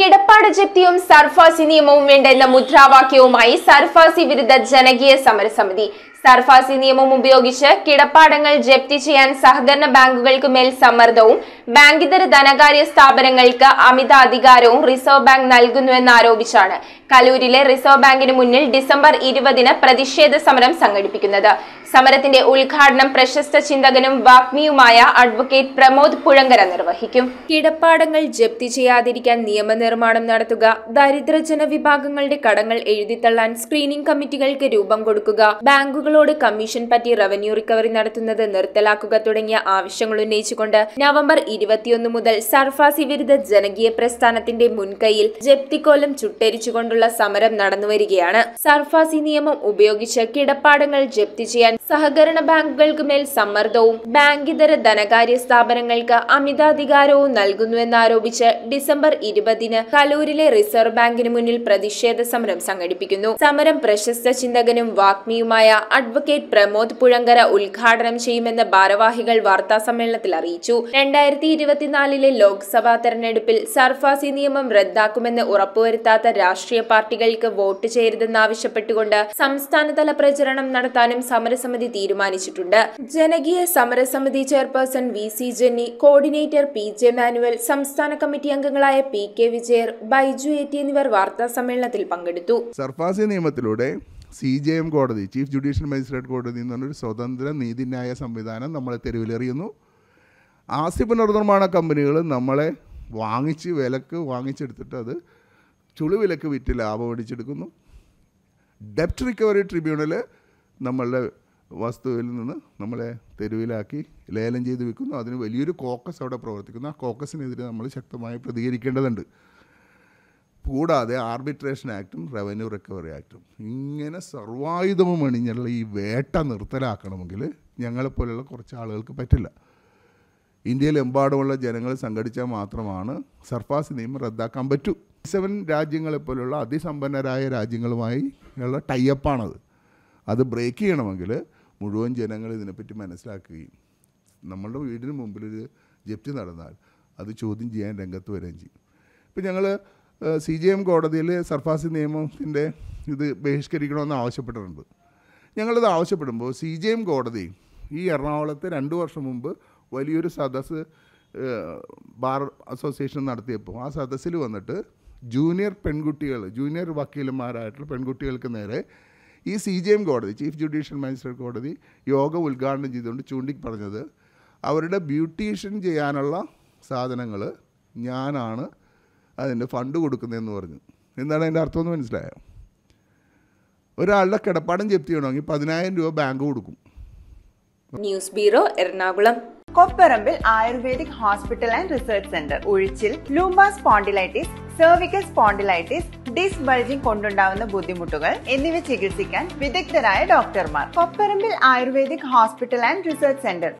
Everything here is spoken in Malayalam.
കിടപ്പാട് ജപ്തിയും സർഫാസി നിയമവും വേണ്ടെന്ന മുദ്രാവാക്യവുമായി സർഫാസി വിരുദ്ധ ജനകീയ സമരസമിതി സർഫാസി നിയമം ഉപയോഗിച്ച് കിടപ്പാടങ്ങൾ ജപ്തി ചെയ്യാൻ സഹകരണ ബാങ്കുകൾക്ക് മേൽ സമ്മർദ്ദവും ബാങ്കിതര ധനകാര്യ സ്ഥാപനങ്ങൾക്ക് അമിത അധികാരവും റിസർവ് ബാങ്ക് നൽകുന്നുവെന്നാരോപിച്ചാണ് കലൂരിലെ റിസർവ് ബാങ്കിന് മുന്നിൽ ഡിസംബർ ഇരുപതിന് പ്രതിഷേധ സമരം സംഘടിപ്പിക്കുന്നത് സമരത്തിന്റെ ഉദ്ഘാടനം പ്രശസ്ത ചിന്തകനും വാഗ്മിയുമായ അഡ്വക്കേറ്റ് പ്രമോദ് പുഴങ്കര നിർവഹിക്കും കിടപ്പാടങ്ങൾ ജപ്തി ചെയ്യാതിരിക്കാൻ നിയമനിർമ്മാണം നടത്തുക ദരിദ്ര ജനവിഭാഗങ്ങളുടെ കടങ്ങൾ എഴുതിത്തള്ളാൻ സ്ക്രീനിംഗ് കമ്മിറ്റികൾക്ക് രൂപം കൊടുക്കുക ബാങ്കുകൾ ബാങ്കുകളോട് കമ്മീഷൻ പറ്റി റവന്യൂ റിക്കവറി നടത്തുന്നത് നിർത്തലാക്കുക തുടങ്ങിയ ആവശ്യങ്ങൾ ഉന്നയിച്ചുകൊണ്ട് നവംബർ ഇരുപത്തിയൊന്ന് മുതൽ സർഫാസി വിരുദ്ധ ജനകീയ പ്രസ്ഥാനത്തിന്റെ മുൻകൈയിൽ ജപ്തിക്കോലം ചുട്ടരിച്ചുകൊണ്ടുള്ള സമരം നടന്നുവരികയാണ് സർഫാസി നിയമം ഉപയോഗിച്ച് കിടപ്പാടങ്ങൾ ജപ്തി ചെയ്യാൻ സഹകരണ ബാങ്കുകൾക്ക് മേൽ സമ്മർദ്ദവും ബാങ്കിതര ധനകാര്യ സ്ഥാപനങ്ങൾക്ക് അമിതാധികാരവും നൽകുന്നുവെന്നാരോപിച്ച് ഡിസംബർ ഇരുപതിന് കലൂരിലെ റിസർവ് ബാങ്കിന് മുന്നിൽ പ്രതിഷേധ സമരം സംഘടിപ്പിക്കുന്നു സമരം പ്രശസ്ത ചിന്തകനും വാഗ്മിയുമായ അഡ്വക്കേറ്റ് പ്രമോദ് പുഴങ്കര ഉദ്ഘാടനം ചെയ്യുമെന്ന് ഭാരവാഹികൾ സമ്മേളനത്തിൽ അറിയിച്ചു രണ്ടായിരത്തി ഇരുപത്തിനാലിലെ ലോക്സഭാ തെരഞ്ഞെടുപ്പിൽ സർഫാസി നിയമം റദ്ദാക്കുമെന്ന് ഉറപ്പുവരുത്താത്ത രാഷ്ട്രീയ പാർട്ടികൾക്ക് വോട്ട് ചെയ്യരുതെന്നാവശ്യപ്പെട്ടുകൊണ്ട് സംസ്ഥാനതല പ്രചരണം നടത്താനും സമരസമിതി തീരുമാനിച്ചിട്ടുണ്ട് ജനകീയ സമരസമിതി chairperson V C Jenny coordinator P J Manuel സംസ്ഥാന കമ്മിറ്റി അംഗങ്ങളായ പി കെ വിജയർ ബൈജു എ എന്നിവർ വാർത്താ സമ്മേളനത്തിൽ പങ്കെടുത്തു സർഫാസി നിയമത്തിലൂടെ സി ജെ എം കോടതി ചീഫ് ജുഡീഷ്യൽ മജിസ്ട്രേറ്റ് കോടതി എന്ന് പറഞ്ഞൊരു സ്വതന്ത്ര നീതിന്യായ സംവിധാനം നമ്മളെ തെരുവിലെറിയുന്നു ആസ്തി പുനർനിർമ്മാണ കമ്പനികൾ നമ്മളെ വാങ്ങിച്ച് വിലക്ക് വാങ്ങിച്ചെടുത്തിട്ട് അത് ചുളിവിലക്ക് വിറ്റ് ലാഭം അടിച്ചെടുക്കുന്നു ഡെപ്റ്റ് റിക്കവറി ട്രിബ്യൂണൽ നമ്മളുടെ വസ്തുവിൽ നിന്ന് നമ്മളെ തെരുവിലാക്കി ലേലം ചെയ്ത് വിൽക്കുന്നു അതിന് വലിയൊരു കോക്കസ് അവിടെ പ്രവർത്തിക്കുന്നു ആ കോക്കസിനെതിരെ നമ്മൾ ശക്തമായി പ്രതികരിക്കേണ്ടതുണ്ട് കൂടാതെ ആർബിട്രേഷൻ ആക്ടും റവന്യൂ റിക്കവറി ആക്ടും ഇങ്ങനെ സർവായുധവും അണിഞ്ഞുള്ള ഈ വേട്ട നിർത്തലാക്കണമെങ്കിൽ ഞങ്ങളെപ്പോലുള്ള കുറച്ച് ആളുകൾക്ക് പറ്റില്ല ഇന്ത്യയിലെമ്പാടുമുള്ള ജനങ്ങൾ സംഘടിച്ചാൽ മാത്രമാണ് സർഫാസ് നിയമം റദ്ദാക്കാൻ പറ്റൂ സെവൻ രാജ്യങ്ങളെപ്പോലുള്ള അതിസമ്പന്നരായ രാജ്യങ്ങളുമായി ഉള്ള ടൈപ്പാണത് അത് ബ്രേക്ക് ചെയ്യണമെങ്കിൽ മുഴുവൻ ജനങ്ങൾ ഇതിനെപ്പറ്റി മനസ്സിലാക്കുകയും നമ്മളുടെ വീടിന് മുമ്പിൽ ഒരു ജപ്തി നടന്നാൽ അത് ചോദ്യം ചെയ്യാൻ രംഗത്ത് വരികയും ചെയ്യും ഇപ്പം ഞങ്ങൾ സി ജി എം കോടതിയിൽ സർഫാസി നിയമത്തിൻ്റെ ഇത് ബഹിഷ്കരിക്കണമെന്ന് ആവശ്യപ്പെട്ടിട്ടുണ്ട് ഞങ്ങളിത് ആവശ്യപ്പെടുമ്പോൾ സി ജി എം കോടതി ഈ എറണാകുളത്ത് രണ്ട് വർഷം മുമ്പ് വലിയൊരു സദസ്സ് ബാർ അസോസിയേഷൻ നടത്തിയപ്പോൾ ആ സദസ്സിൽ വന്നിട്ട് ജൂനിയർ പെൺകുട്ടികൾ ജൂനിയർ വക്കീലന്മാരായിട്ടുള്ള പെൺകുട്ടികൾക്ക് നേരെ ഈ സി ജി എം കോടതി ചീഫ് ജുഡീഷ്യൽ മജിസ്ട്രേറ്റ് കോടതി യോഗം ഉദ്ഘാടനം ചെയ്തുകൊണ്ട് ചൂണ്ടി പറഞ്ഞത് അവരുടെ ബ്യൂട്ടീഷ്യൻ ചെയ്യാനുള്ള സാധനങ്ങൾ ഞാനാണ് അതിൻ്റെ ഫണ്ട് കൊടുക്കുന്നതെന്ന് പറഞ്ഞു എന്താണ് അതിൻ്റെ എന്ന് മനസ്സിലായോ ഒരാളുടെ കിടപ്പാടം ജപ്തി വേണമെങ്കിൽ പതിനായിരം രൂപ ബാങ്ക് കൊടുക്കും news bureau Ernakulam Kopparambil ayurvedic hospital and research centre ഒഴിച്ചിൽ lumbar spondylitis cervical spondylitis disc bulging കൊണ്ടുണ്ടാവുന്ന ബുദ്ധിമുട്ടുകൾ എന്നിവ ചികിത്സിക്കാൻ വിദഗ്ധരായ ഡോക്ടർമാർ Kopparambil ayurvedic hospital and research centre